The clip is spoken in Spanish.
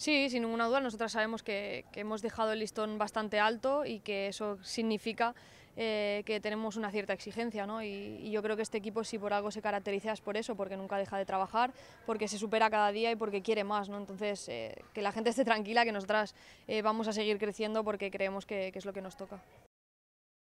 Sí, sin ninguna duda, nosotras sabemos que, hemos dejado el listón bastante alto y que eso significa eh, que tenemos una cierta exigencia, ¿no? Y, yo creo que este equipo, si por algo se caracteriza, es por eso, porque nunca deja de trabajar, porque se supera cada día y porque quiere más, ¿no? Entonces, eh, que la gente esté tranquila, que nosotras eh, vamos a seguir creciendo porque creemos que es lo que nos toca.